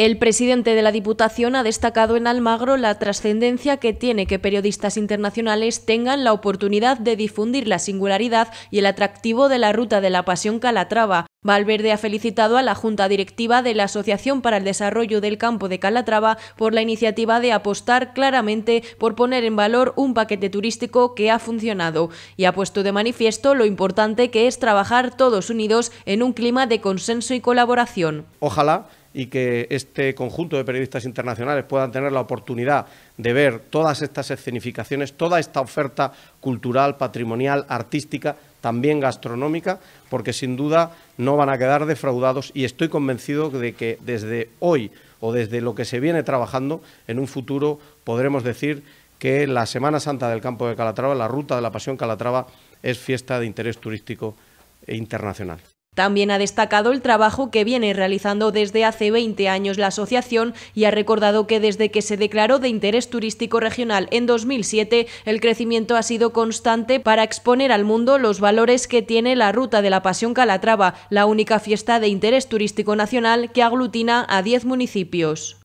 El presidente de la Diputación ha destacado en Almagro la trascendencia que tiene que periodistas internacionales tengan la oportunidad de difundir la singularidad y el atractivo de la ruta de la Pasión Calatrava, Valverde ha felicitado a la Junta Directiva de la Asociación para el Desarrollo del Campo de Calatrava por la iniciativa de apostar claramente por poner en valor un paquete turístico que ha funcionado y ha puesto de manifiesto lo importante que es trabajar todos unidos en un clima de consenso y colaboración. Ojalá y que este conjunto de periodistas internacionales puedan tener la oportunidad de ver todas estas escenificaciones, toda esta oferta cultural, patrimonial, artística, también gastronómica, porque sin duda no van a quedar defraudados y estoy convencido de que desde hoy o desde lo que se viene trabajando, en un futuro podremos decir que la Semana Santa del Campo de Calatrava, la Ruta de la Pasión Calatrava, es fiesta de interés turístico e internacional. También ha destacado el trabajo que viene realizando desde hace 20 años la asociación y ha recordado que desde que se declaró de interés turístico regional en 2007, el crecimiento ha sido constante para exponer al mundo los valores que tiene la Ruta de la Pasión Calatrava, la única fiesta de interés turístico nacional que aglutina a 10 municipios.